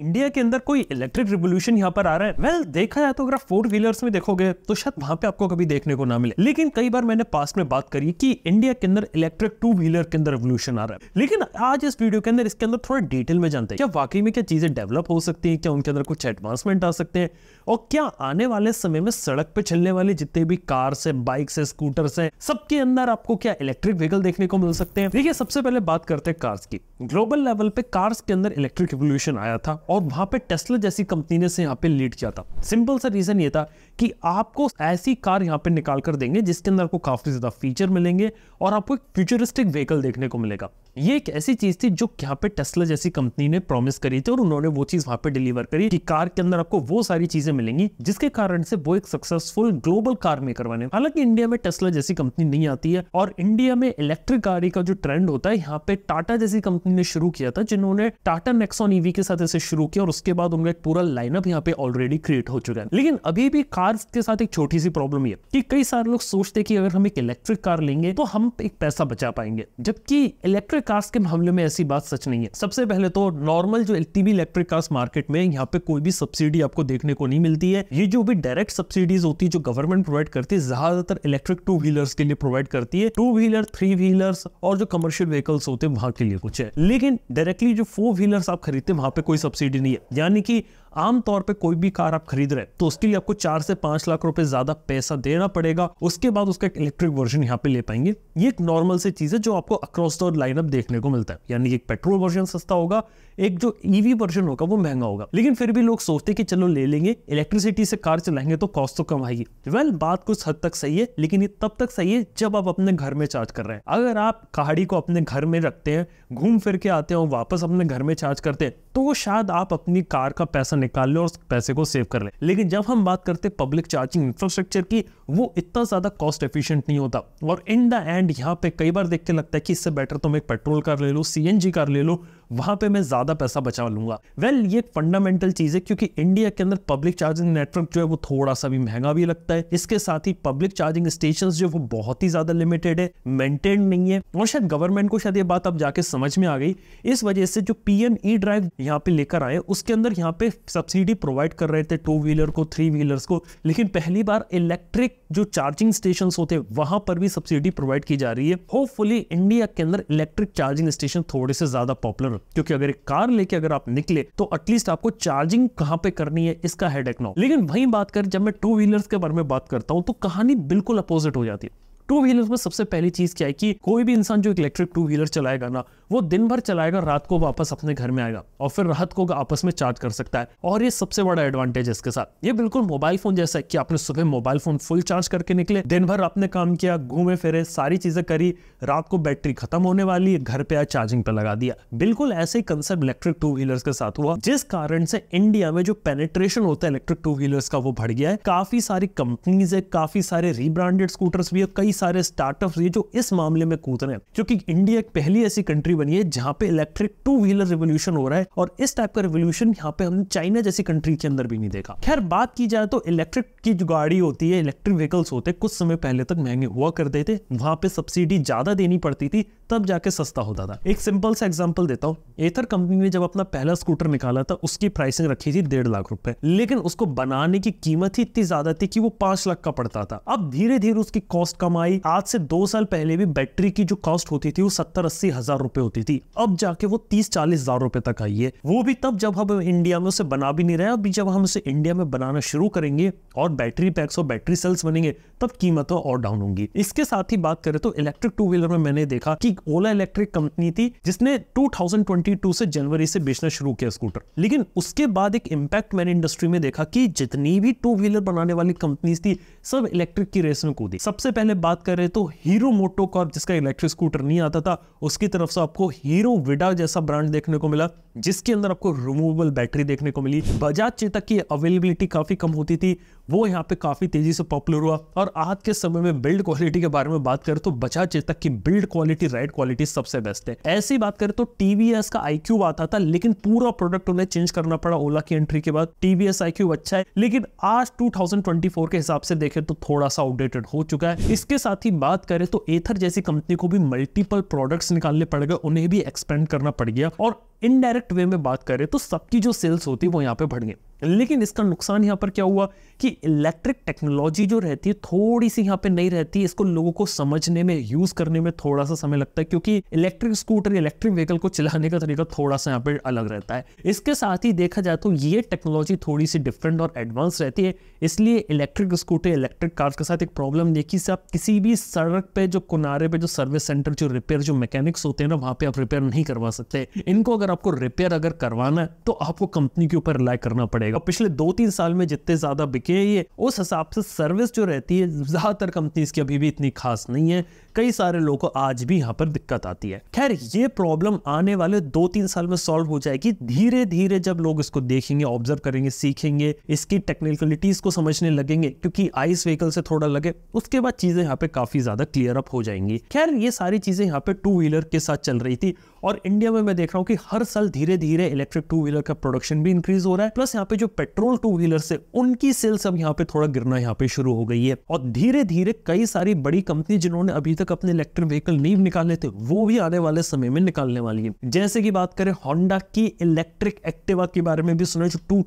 India के अंदर कोई इलेक्ट्रिक रिवोल्यूशन यहाँ पर आ रहा है वेल well, देखा जाए तो अगर आप फोर व्हीलर्स में देखोगे तो शायद वहां पे आपको कभी देखने को ना मिले लेकिन कई बार मैंने पास्ट में बात करी कि इंडिया के अंदर इलेक्ट्रिक टू व्हीलर के अंदर रिवोल्यूशन आ रहा है लेकिन आज इस वीडियो के अंदर इसके अंदर थोड़ा डिटेल में जानते हैं क्या वाकई में क्या चीजें डेवलप हो सकती है क्या उनके अंदर कुछ एडवांसमेंट आ सकते हैं और क्या आने वाले समय में सड़क पे चलने वाले जितने भी कार्स है बाइक्स है स्कूटर्स है सबके अंदर आपको क्या इलेक्ट्रिक व्हीकल देखने को मिल सकते हैं देखिए सबसे पहले बात करते हैं कार्स की ग्लोबल लेवल पे कार्स के अंदर इलेक्ट्रिक रिवोल्यूशन आया था और वहां पे टेस्ला जैसी कंपनी ने से यहाँ पे लीड किया था सिंपल सा रीज़न ये था कि आपको ऐसी कार यहाँ पे निकाल कर देंगे जिसके अंदर आपको काफ़ी ज़्यादा फीचर मिलेंगे और आपको एक फ्यूचरिस्टिक व्हीकल देखने को मिलेगा ये एक ऐसी चीज थी जो यहाँ पे टेस्ला जैसी कंपनी ने प्रॉमिस करी थी और उन्होंने वो चीज वहां पे डिलीवर करी कि कार के अंदर आपको वो सारी चीजें मिलेंगी जिसके कारण से वो एक सक्सेसफुल ग्लोबल कार मेकर बने हालांकि इंडिया में टेस्ला जैसी कंपनी नहीं आती है और इंडिया में इलेक्ट्रिक गाड़ी का जो ट्रेंड होता है यहाँ पे टाटा जैसी कंपनी ने शुरू किया था जिन्होंने टाटा नेक्सॉन ईवी के साथ इसे शुरू किया और उसके बाद उनका एक पूरा लाइनअप यहाँ पे ऑलरेडी क्रिएट हो चुका है लेकिन अभी भी कार के साथ एक छोटी सी प्रॉब्लम ये की कई सारे लोग सोचते कि अगर हम एक इलेक्ट्रिक कार लेंगे तो हम एक पैसा बचा पाएंगे जबकि इलेक्ट्रिक कार्स के मामले में ऐसी बात सच नहीं है सबसे पहले तो नॉर्मल जो टीवी इलेक्ट्रिक कार्स मार्केट में यहाँ पे कोई भी सब्सिडी आपको देखने को नहीं मिलती है ये जो भी डायरेक्ट सब्सिडीज होती है जो गवर्नमेंट प्रोवाइड करती है ज्यादातर इलेक्ट्रिक टू व्हीलर्स के लिए प्रोवाइड करती है टू व्हीलर थ्री व्हीलर्स और जो कमर्शियल व्हीकल्स होते हैं वहां के लिए कुछ है लेकिन डायरेक्टली जो फोर व्हीलर्स आप खरीदते हैं वहां पे कोई सब्सिडी नहीं है यानी कि आमतौर पर कोई भी कार आप खरीद रहे तो उसके लिए आपको चार से पांच लाख रुपए ज्यादा पैसा देना पड़ेगा उसके बाद उसका एक इलेक्ट्रिक वर्जन यहाँ पे ले पाएंगे ये एक नॉर्मल सी चीज है जो आपको अक्रॉस द लाइनअप देखने को मिलता है यानी एक पेट्रोल वर्जन सस्ता होगा एक जो ईवी e वर्जन होगा वो महंगा होगा लेकिन फिर भी लोग सोचते कि चलो ले लेंगे इलेक्ट्रिसिटी से कार चलाएंगे तो कॉस्ट तो कम आएगी वेल बात कुछ हद तक सही है लेकिन ये तब तक सही है जब आप अपने घर में चार्ज कर रहे हैं अगर आप गाड़ी को अपने घर में रखते हैं घूम फिर के आते और वापस अपने घर में चार्ज करते हैं तो शायद आप अपनी कार का पैसा निकाल लें और पैसे को सेव कर लें लेकिन जब हम बात करते हैं पब्लिक चार्जिंग इंफ्रास्ट्रक्चर की वो इतना ज़्यादा कॉस्ट एफिशिएंट नहीं होता और इन द एंड यहाँ पे कई बार देखते लगता है कि इससे बेटर तो मैं एक पेट्रोल कार ले लूँ सी कार ले लूँ वहाँ पे मैं ज़्यादा पैसा बचा लूँगा वेल well, ये एक फंडामेंटल चीज़ है क्योंकि इंडिया के अंदर पब्लिक चार्जिंग नेटवर्क जो है वो थोड़ा सा भी महंगा भी लगता है इसके साथ ही पब्लिक चार्जिंग स्टेशन जो वो बहुत ही ज़्यादा लिमिटेड है मेंटेन नहीं है और शायद गवर्नमेंट को शायद ये बात अब जाके समझ में आ गई इस वजह से जो पी ई ड्राइव यहाँ पे लेकर आए उसके अंदर यहाँ पे सब्सिडी प्रोवाइड कर रहे थे टू व्हीलर को थ्री व्हीलर्स को लेकिन पहली बार इलेक्ट्रिक जो चार्जिंग स्टेशन होते हैं वहां पर भी सब्सिडी प्रोवाइड की जा रही है होपफुली इंडिया के अंदर इलेक्ट्रिक चार्जिंग स्टेशन थोड़े से ज्यादा पॉपुलर क्योंकि अगर एक कार लेके अगर आप निकले तो एटलीस्ट आपको चार्जिंग कहाँ पे करनी है इसका हेड ना लेकिन वही बात कर जब मैं टू व्हीलर्स के बारे में बात करता हूँ तो कहानी बिल्कुल अपोजिट हो जाती है टू व्हीलर में सबसे पहली चीज क्या है कि कोई भी इंसान जो इलेक्ट्रिक टू व्हीलर चलाएगा ना वो दिन भर चलाएगा रात को वापस अपने घर में आएगा और फिर रात को आपस में चार्ज कर सकता है और ये सबसे बड़ा एडवांटेज है इसके साथ ये बिल्कुल मोबाइल फोन जैसा है कि आपने सुबह मोबाइल फोन फुल चार्ज करके निकले दिन भर आपने काम किया घूमे फिरे सारी चीजें करी रात को बैटरी खत्म होने वाली है घर पे आया चार्जिंग पे लगा दिया बिल्कुल ऐसे ही कंसेप्ट इलेक्ट्रिक टू व्हीलर्स के साथ हुआ जिस कारण से इंडिया में जो पेनेट्रेशन होता है इलेक्ट्रिक टू व्हीलर्स का वो बढ़ गया है काफी सारी कंपनीज है काफी सारे रीब्रांडेड स्कूटर्स भी है कई सारे स्टार्टअप ये जो इस मामले में कूद रहे हैं क्योंकि इंडिया पहली ऐसी कंट्री बनी है जहां पे इलेक्ट्रिक टू व्हीलर रिवोल्यूशन हो रहा है और इस टाइप का रिवोल्यूशन यहाँ पे हमने चाइना जैसी कंट्री के अंदर भी नहीं देखा खैर बात की जाए तो इलेक्ट्रिक की जो गाड़ी होती है इलेक्ट्रिक व्हीकल्स होते कुछ समय पहले तक महंगे हुआ करते थे वहां पे सब्सिडी ज्यादा देनी पड़ती थी तब जाके सस्ता होता था एक सिंपल सा एग्जाम्पल देता हूँ एथर कंपनी ने जब अपना पहला स्कूटर निकाला था उसकी प्राइसिंग रखी थी डेढ़ लाख रुपए लेकिन उसको बनाने की कीमत ही इतनी ज्यादा थी कि वो पांच लाख का पड़ता था अब धीरे धीरे उसकी कॉस्ट कम आई आज से दो साल पहले भी बैटरी की जो कॉस्ट होती थी वो सत्तर अस्सी हजार रुपए होती थी अब जाके वो तीस चालीस हजार रुपए तक आई है वो भी तब जब हम इंडिया में उसे बना भी नहीं रहे अभी जब हम उसे इंडिया में बनाना शुरू करेंगे और बैटरी पैक्स और बैटरी सेल्स बनेंगे तब कीमतें और डाउन होंगी इसके साथ ही बात करें तो इलेक्ट्रिक टू व्हीलर में मैंने देखा कि एक ओला इलेक्ट्रिक कंपनी थी जिसने 2022 से जनवरी से बेचना शुरू किया स्कूटर लेकिन उसके बाद एक इम्पैक्ट मैंने इंडस्ट्री में देखा कि जितनी भी टू व्हीलर बनाने वाली कंपनीज थी सब इलेक्ट्रिक की रेस में कूदी सबसे पहले बात कर रहे तो हीरो मोटो कॉर्प जिसका इलेक्ट्रिक स्कूटर नहीं आता था उसकी तरफ से आपको हीरो विडा जैसा ब्रांड देखने को मिला जिसके अंदर आपको रिमूवेबल बैटरी देखने को मिली बजाज चेतक की अवेलेबिलिटी काफी कम होती थी वो यहाँ पे काफ़ी तेज़ी से पॉपुलर हुआ और आज के समय में बिल्ड क्वालिटी के बारे में बात करें तो बचा चेतक की बिल्ड क्वालिटी राइड क्वालिटी सबसे बेस्ट है ऐसी बात करें तो टीवीएस का आई आता था लेकिन पूरा प्रोडक्ट उन्हें चेंज करना पड़ा ओला की एंट्री के बाद टीवीएस आई अच्छा है लेकिन आज टू के हिसाब से देखें तो थोड़ा सा आउटडेटेड हो चुका है इसके साथ ही बात करें तो एथर जैसी कंपनी को भी मल्टीपल प्रोडक्ट्स निकालने पड़ गए उन्हें भी एक्सपेंड करना पड़ गया और इनडायरेक्ट वे में बात करें तो सबकी जो सेल्स होती है वो यहाँ पे बढ़ गई लेकिन इसका नुकसान यहाँ पर क्या हुआ कि इलेक्ट्रिक टेक्नोलॉजी जो रहती है थोड़ी सी यहाँ पे नहीं रहती इसको लोगों को समझने में यूज करने में थोड़ा सा समय लगता है क्योंकि इलेक्ट्रिक स्कूटर इलेक्ट्रिक व्हीकल को चलाने का तरीका थोड़ा सा यहाँ पे अलग रहता है इसके साथ ही देखा जाए तो ये टेक्नोलॉजी थोड़ी सी डिफरेंट और एडवांस रहती है इसलिए इलेक्ट्रिक स्कूटर इलेक्ट्रिक कार के साथ एक प्रॉब्लम देखी से आप किसी भी सड़क पे जो किनारे पे जो सर्विस सेंटर जो रिपेयर जो मैकेनिक्स होते हैं ना वहां पे आप रिपेयर नहीं करवा सकते इनको अगर अगर आपको रिपेयर अगर करवाना है तो आपको कंपनी के ऊपर रिलाई करना पड़ेगा पिछले दो तीन साल में जितने ज्यादा बिके ये उस हिसाब से सर्विस जो रहती है ज्यादातर कंपनीज की अभी भी इतनी खास नहीं है कई सारे लोगों को आज भी यहाँ पर दिक्कत आती है खैर ये प्रॉब्लम आने वाले दो तीन साल में सॉल्व हो जाएगी धीरे धीरे जब लोग इसको देखेंगे ऑब्जर्व करेंगे सीखेंगे इसकी टेक्निकलिटीज को समझने लगेंगे क्योंकि आइस व्हीकल से थोड़ा लगे उसके बाद चीजें यहाँ पे काफी ज्यादा क्लियर अप हो जाएंगी खैर ये सारी चीजें यहाँ पे टू व्हीलर के साथ चल रही थी और इंडिया में मैं देख रहा हूँ कि हर साल धीरे धीरे इलेक्ट्रिक टू व्हीलर का प्रोडक्शन भी इंक्रीज हो रहा है प्लस यहाँ पे जो पेट्रोल टू व्हीलर है उनकी सेल्स अब यहाँ पे थोड़ा गिरना यहाँ पे शुरू हो गई है और धीरे धीरे कई सारी बड़ी कंपनी जिन्होंने अभी तक अपने इलेक्ट्रिक व्हीकल नहीं निकाले थे वो भी आने वाले समय में निकालने वाली है जैसे की बात करें होंडा की इलेक्ट्रिक एक्टिवा के बारे में भी सुना जो टू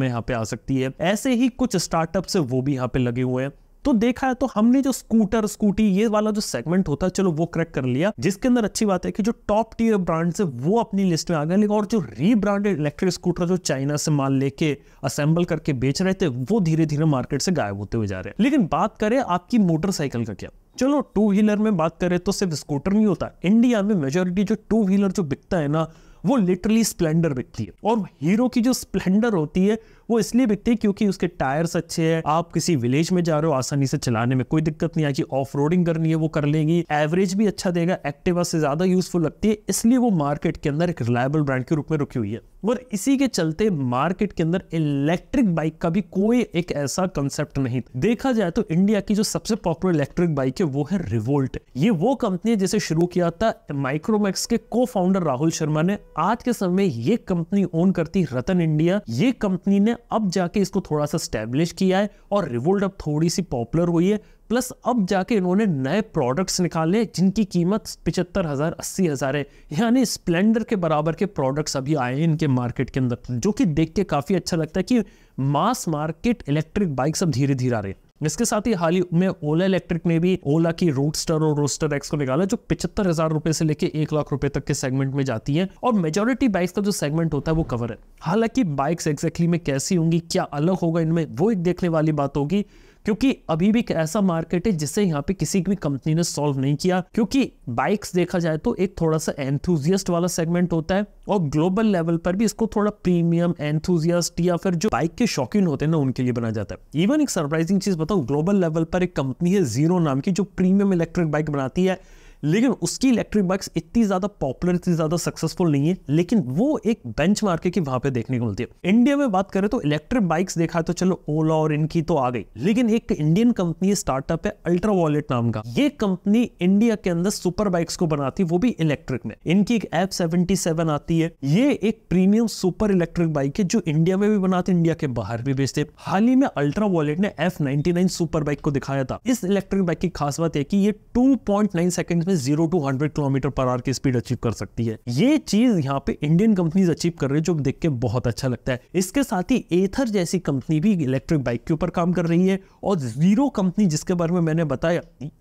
में यहाँ पे आ सकती है ऐसे ही कुछ स्टार्टअप है वो भी यहाँ पे लगे हुए हैं तो देखा तो हमने जो स्कूटर स्कूटी ये वाला जो सेगमेंट होता है चलो वो क्रैक कर लिया जिसके अंदर अच्छी बात है कि जो टॉप टीयर ब्रांड है वो अपनी लिस्ट में आ गए लेकिन और जो रीब्रांडेड इलेक्ट्रिक स्कूटर जो चाइना से माल लेके असेंबल करके बेच रहे थे वो धीरे धीरे मार्केट से गायब होते हुए जा रहे हैं लेकिन बात करें आपकी मोटरसाइकिल का क्या चलो टू व्हीलर में बात करें तो सिर्फ स्कूटर नहीं होता इंडिया में मेजोरिटी जो टू व्हीलर जो बिकता है ना वो लिटरली स्प्लेंडर बिकती है और हीरो की जो स्प्लेंडर होती है वो इसलिए बिकती है क्योंकि उसके टायर्स अच्छे हैं आप किसी विलेज में जा रहे हो आसानी से चलाने में कोई दिक्कत नहीं आएगी ऑफ रोडिंग करनी है वो कर लेगी एवरेज भी अच्छा देगा एक्टिवा से ज्यादा यूजफुल लगती है इसलिए वो मार्केट के अंदर एक रिलायबल ब्रांड के रूप में रुकी हुई है और इसी के चलते मार्केट के अंदर इलेक्ट्रिक बाइक का भी कोई एक ऐसा कंसेप्ट नहीं देखा जाए तो इंडिया की जो सबसे पॉपुलर इलेक्ट्रिक बाइक है वो है रिवोल्ट ये वो कंपनी है जिसे शुरू किया था माइक्रोमैक्स के को फाउंडर राहुल शर्मा ने आज के समय ये कंपनी ओन करती रतन इंडिया ये कंपनी ने अब जाके इसको थोड़ा सा स्टैब्लिश किया है और रिवोल्ट अब थोड़ी सी पॉपुलर हुई है प्लस अब जाके इन्होंने नए प्रोडक्ट्स निकाले जिनकी कीमत पिचहत्तर हज़ार अस्सी हज़ार है यानी स्प्लेंडर के बराबर के प्रोडक्ट्स अभी आए हैं इनके मार्केट के अंदर जो कि देख के काफ़ी अच्छा लगता है कि मास मार्केट इलेक्ट्रिक बाइक्स अब धीरे धीरे आ रहे हैं इसके साथ ही हाल ही में ओला इलेक्ट्रिक ने भी ओला की रोडस्टर और रोस्टर एक्स को निकाला जो पिछहत्तर हजार रुपए से लेकर एक लाख रुपए तक के सेगमेंट में जाती है और मेजोरिटी बाइक्स का जो सेगमेंट होता है वो कवर है हालांकि बाइक्स एग्जैक्टली में कैसी होंगी क्या अलग होगा इनमें वो एक देखने वाली बात होगी क्योंकि अभी भी एक ऐसा मार्केट है जिसे यहाँ पे किसी भी कंपनी ने सॉल्व नहीं किया क्योंकि बाइक्स देखा जाए तो एक थोड़ा सा एंथुजियस्ट वाला सेगमेंट होता है और ग्लोबल लेवल पर भी इसको थोड़ा प्रीमियम एंथुजियस्ट या फिर जो बाइक के शौकीन होते हैं ना उनके लिए बनाया जाता है इवन एक सरप्राइजिंग चीज बताओ ग्लोबल लेवल पर एक कंपनी है जीरो नाम की जो प्रीमियम इलेक्ट्रिक बाइक बनाती है लेकिन उसकी इलेक्ट्रिक बाइक्स इतनी ज़्यादा पॉपुलर इतनी ज़्यादा सक्सेसफुल नहीं है लेकिन वो एक बेंच मार्के की वहां पे देखने को मिलती है इंडिया में बात करें तो इलेक्ट्रिक बाइक्स देखा तो चलो ओला और इनकी तो आ गई लेकिन एक इंडियन कंपनी स्टार्टअप है अल्ट्रा वॉलेट नाम का ये कंपनी इंडिया के अंदर सुपर बाइक्स को बनाती है वो भी इलेक्ट्रिक में इनकी एक एफ सेवेंटी आती है ये एक प्रीमियम सुपर इलेक्ट्रिक बाइक है जो इंडिया में भी बनाते इंडिया के बाहर भी बेचते हाल ही में अल्ट्रा वॉलेट ने एफ सुपर बाइक को दिखाया था इस इलेक्ट्रिक बाइक की खास बात है कि ये टू पॉइंट सेकंड में जीरो टू हंड्रेड किलोमीटर पर आर की स्पीड अचीव कर सकती है ये चीज यहाँ पे इंडियन कंपनी अचीव कर रही है जो देख के बहुत अच्छा लगता है इसके साथ ही एथर जैसी कंपनी भी इलेक्ट्रिक बाइक के ऊपर काम कर रही है और जीरो कंपनी जिसके बारे में मैंने बताया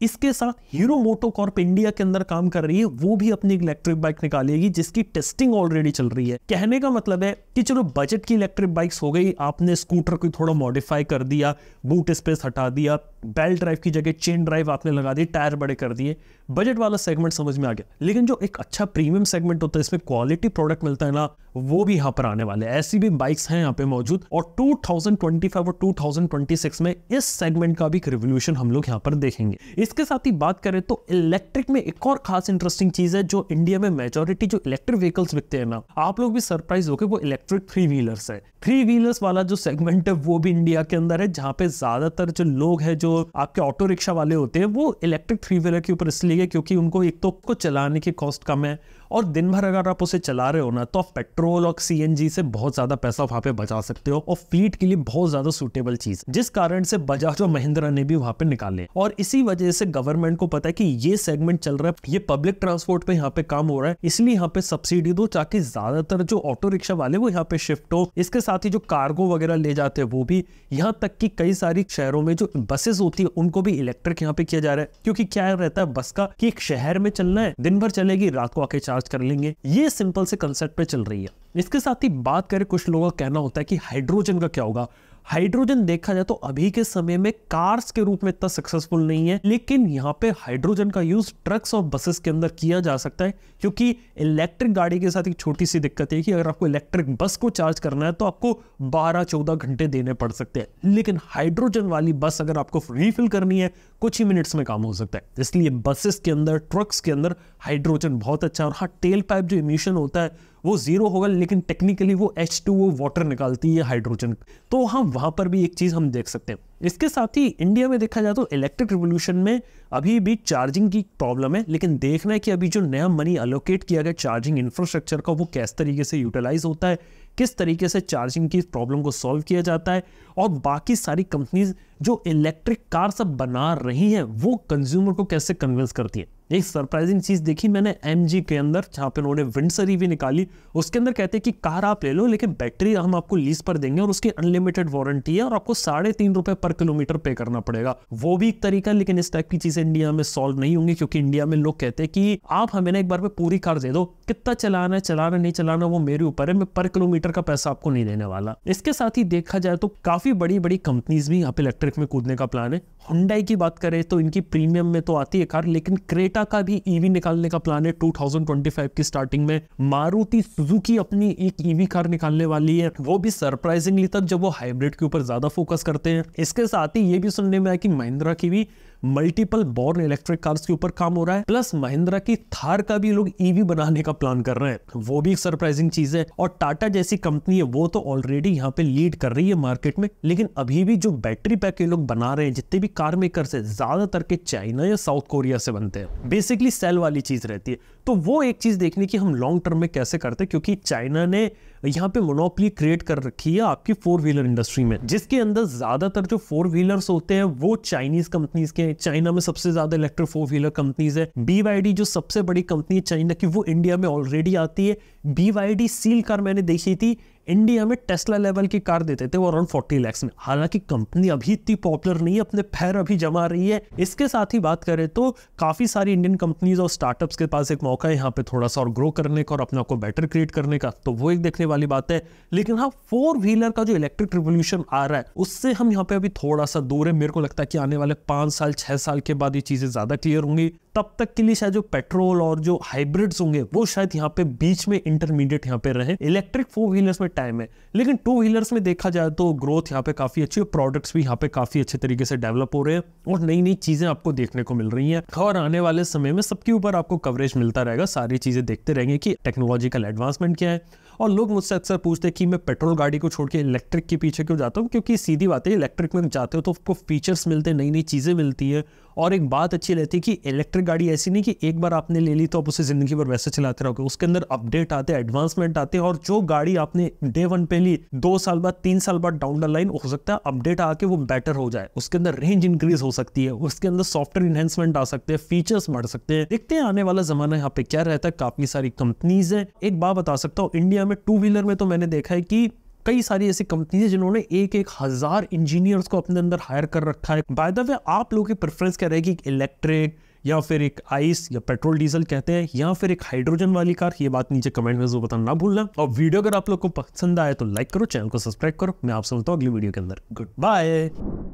इसके साथ हीरो मोटोकॉर्प इंडिया के अंदर काम कर रही है वो भी अपनी इलेक्ट्रिक बाइक निकालेगी जिसकी टेस्टिंग ऑलरेडी चल रही है कहने का मतलब है कि चलो बजट की इलेक्ट्रिक बाइक्स हो गई आपने स्कूटर को थोड़ा मॉडिफाई कर दिया बूट स्पेस हटा दिया बैल ड्राइव की जगह चेन ड्राइव आपने लगा दी टायर बड़े कर दिए बजट वाला सेगमेंट समझ में आ गया लेकिन जो एक अच्छा प्रीमियम सेगमेंट होता है इसमें क्वालिटी प्रोडक्ट मिलता है ना वो भी यहाँ पर आने वाले ऐसी भी बाइक्स हैं यहाँ पे मौजूद और 2025 और 2026 में इस सेगमेंट का भी एक रिवोल्यूशन हम लोग यहाँ पर देखेंगे इसके साथ ही बात करें तो इलेक्ट्रिक में एक और खास इंटरेस्टिंग चीज है जो इंडिया में मेजोरिटी जो इलेक्ट्रिक व्हीकल्स बिकते हैं ना आप लोग भी सरप्राइज होकर वो इलेक्ट्रिक थ्री व्हीलर्स है थ्री व्हीलर्स वाला जो सेगमेंट है वो भी इंडिया के अंदर है जहाँ पे ज्यादातर जो लोग है जो जो आपके ऑटो रिक्शा वाले होते हैं वो इलेक्ट्रिक थ्री व्हीलर के ऊपर इसलिए क्योंकि उनको एक तो को चलाने की कॉस्ट कम है और दिन भर अगर आप उसे चला रहे हो ना तो आप पेट्रोल और सी से बहुत ज़्यादा पैसा वहां पे बचा सकते हो और फीट के लिए बहुत ज़्यादा सुटेबल चीज़ जिस कारण से बजाज और महिंद्रा ने भी वहां पे निकाले और इसी वजह से गवर्नमेंट को पता है कि ये सेगमेंट चल रहा है ये पब्लिक ट्रांसपोर्ट पे यहाँ पे काम हो रहा है इसलिए यहाँ पे सब्सिडी दो ताकि ज़्यादातर जो ऑटो रिक्शा वाले वो यहाँ पे शिफ्ट हो इसके साथ ही जो कार्गो वगैरह ले जाते हैं वो भी यहाँ तक कि कई सारी शहरों में जो बसेस बसेस होती है उनको भी इलेक्ट्रिक यहाँ पे किया जा रहा है क्योंकि क्या रहता है बस का कि एक शहर में चलना है दिन भर चलेगी रात को आके चार्ज कर लेंगे ये सिंपल से कंसेप्ट पे चल रही है इसके साथ ही बात करें कुछ लोगों का कहना होता है कि हाइड्रोजन का क्या होगा हाइड्रोजन देखा जाए तो अभी के समय में कार्स के रूप में इतना सक्सेसफुल नहीं है लेकिन यहाँ पे हाइड्रोजन का यूज ट्रक्स और बसेस के अंदर किया जा सकता है क्योंकि इलेक्ट्रिक गाड़ी के साथ एक छोटी सी दिक्कत है कि अगर आपको इलेक्ट्रिक बस को चार्ज करना है तो आपको 12-14 घंटे देने पड़ सकते हैं लेकिन हाइड्रोजन वाली बस अगर आपको रीफिल करनी है कुछ ही मिनट्स में काम हो सकता है इसलिए बसेस के अंदर ट्रक्स के अंदर हाइड्रोजन बहुत अच्छा और हाँ टेल पाइप जो इम्यूशन होता है वो ज़ीरो होगा लेकिन टेक्निकली वो एच टू वो वाटर निकालती है हाइड्रोजन तो हम हाँ, वहाँ पर भी एक चीज़ हम देख सकते हैं इसके साथ ही इंडिया में देखा जाए तो इलेक्ट्रिक रिवोल्यूशन में अभी भी चार्जिंग की प्रॉब्लम है लेकिन देखना है कि अभी जो नया मनी अलोकेट किया गया चार्जिंग इंफ्रास्ट्रक्चर का वो किस तरीके से यूटिलाइज होता है किस तरीके से चार्जिंग की प्रॉब्लम को सॉल्व किया जाता है और बाकी सारी कंपनीज जो इलेक्ट्रिक कार सब बना रही हैं वो कंज्यूमर को कैसे कन्विंस करती हैं एक सरप्राइजिंग चीज़ देखी मैंने एम के अंदर जहाँ पे उन्होंने विंडसर ईवी निकाली उसके अंदर कहते हैं कि कार आप ले लो लेकिन बैटरी हम आपको लीज पर देंगे और उसकी अनलिमिटेड वारंटी है और आपको साढ़े तीन रुपये पर किलोमीटर पे करना पड़ेगा वो भी एक तरीका लेकिन इस टाइप की चीज़ें इंडिया में सॉल्व नहीं होंगी क्योंकि इंडिया में लोग कहते हैं कि आप हमें ना एक बार पे पूरी कार दे दो कितना चलाना है चलाना नहीं चलाना वो मेरे ऊपर है मैं पर किलोमीटर का पैसा आपको नहीं देने वाला इसके साथ ही देखा जाए तो काफ़ी बड़ी बड़ी कंपनीज भी यहाँ पे इलेक्ट्रिक में कूदने का प्लान है हुंडाई की बात करें तो इनकी प्रीमियम में तो आती है कार लेकिन क्रेटा टोयोटा का भी ईवी e निकालने का प्लान है 2025 की स्टार्टिंग में मारुति सुजुकी अपनी एक ईवी e कार निकालने वाली है वो भी सरप्राइजिंगली तक जब वो हाइब्रिड के ऊपर ज्यादा फोकस करते हैं इसके साथ ही ये भी सुनने में आया कि महिंद्रा की भी मल्टीपल बॉर्न इलेक्ट्रिक कार्स के ऊपर काम हो रहा है प्लस महिंद्रा की थार का भी लोग ईवी e बनाने का प्लान कर रहे हैं वो भी एक सरप्राइजिंग चीज है और टाटा जैसी कंपनी है वो तो ऑलरेडी यहाँ पे लीड कर रही है मार्केट में लेकिन अभी भी जो बैटरी पैक लोग बना रहे हैं जितने भी कार मेकर्स है ज्यादातर के चाइना या साउथ कोरिया से बनते हैं बेसिकली सेल वाली चीज रहती है तो वो एक चीज देखने की हम लॉन्ग टर्म में कैसे करते हैं क्योंकि चाइना ने यहाँ पे मोनोपली क्रिएट कर रखी है आपकी फोर व्हीलर इंडस्ट्री में जिसके अंदर ज़्यादातर जो फोर व्हीलर्स होते हैं वो चाइनीज कंपनीज के चाइना में सबसे ज़्यादा इलेक्ट्रिक फोर व्हीलर कंपनीज है बी जो सबसे बड़ी कंपनी है चाइना की वो इंडिया में ऑलरेडी आती है बीवाईडी सील कार मैंने देखी थी इंडिया में टेस्ला लेवल की कार देते थे वो अराउंड फोर्टी लैक्स में हालांकि कंपनी अभी इतनी पॉपुलर नहीं है अपने पैर अभी जमा रही है इसके साथ ही बात करें तो काफ़ी सारी इंडियन कंपनीज और स्टार्टअप्स के पास एक मौका है यहाँ पे थोड़ा सा और ग्रो करने का और अपने को बेटर क्रिएट करने का तो वो एक देखने वाली बात है लेकिन हाँ फोर व्हीलर का जो इलेक्ट्रिक रिवोल्यूशन आ रहा है उससे हम यहाँ पे अभी थोड़ा सा दूर है मेरे को लगता है कि आने वाले पाँच साल छः साल के बाद ये चीज़ें ज़्यादा क्लियर होंगी तब तक के लिए शायद जो पेट्रोल और जो हाइब्रिड्स होंगे वो शायद यहाँ पे बीच में इंटरमीडिएट यहाँ पे रहे इलेक्ट्रिक फोर व्हीलर्स में टाइम है लेकिन टू व्हीलर्स में देखा जाए तो ग्रोथ यहाँ पे काफी अच्छी है प्रोडक्ट्स भी यहाँ पे काफी अच्छे तरीके से डेवलप हो रहे हैं और नई नई चीजें आपको देखने को मिल रही है और आने वाले समय में सबके ऊपर आपको कवरेज मिलता रहेगा सारी चीजें देखते रहेंगे कि टेक्नोलॉजिकल एडवांसमेंट क्या है और लोग मुझसे अक्सर पूछते हैं कि मैं पेट्रोल गाड़ी को छोड़ के इलेक्ट्रिक के पीछे क्यों जाता हूँ क्योंकि सीधी बात है इलेक्ट्रिक में जाते हो तो आपको फीचर्स मिलते हैं नई नई चीज़ें मिलती है और एक बात अच्छी रहती है कि इलेक्ट्रिक गाड़ी ऐसी नहीं कि एक बार आपने ले ली तो आप उसे ज़िंदगी भर वैसे चलाते रहोगे उसके अंदर अपडेट आते हैं एडवांसमेंट आते हैं और जो गाड़ी आपने डे वन पे ली दो साल बाद तीन साल बाद डाउन द लाइन हो सकता है अपडेट आके वो बेटर हो जाए उसके अंदर रेंज इंक्रीज हो सकती है उसके अंदर सॉफ्टवेयर इन्हेंसमेंट आ सकते हैं फीचर्स बढ़ सकते हैं देखते हैं आने वाला जमाना यहाँ पे क्या रहता है काफी सारी कंपनीज है एक बात बता सकता हूँ इंडिया में टू व्हीलर में तो मैंने देखा है कि कई सारी ऐसी कंपनीज है जिन्होंने एक एक हज़ार इंजीनियर्स को अपने अंदर हायर कर रखा है बाय द वे आप लोगों की प्रेफरेंस क्या रहेगी इलेक्ट्रिक या फिर एक आइस या पेट्रोल डीजल कहते हैं या फिर एक हाइड्रोजन वाली कार ये बात नीचे कमेंट में जरूर बताना ना भूलना और वीडियो अगर आप लोग को पसंद आए तो लाइक करो चैनल को सब्सक्राइब करो मैं आपसे मिलता हूँ अगली वीडियो के अंदर गुड बाय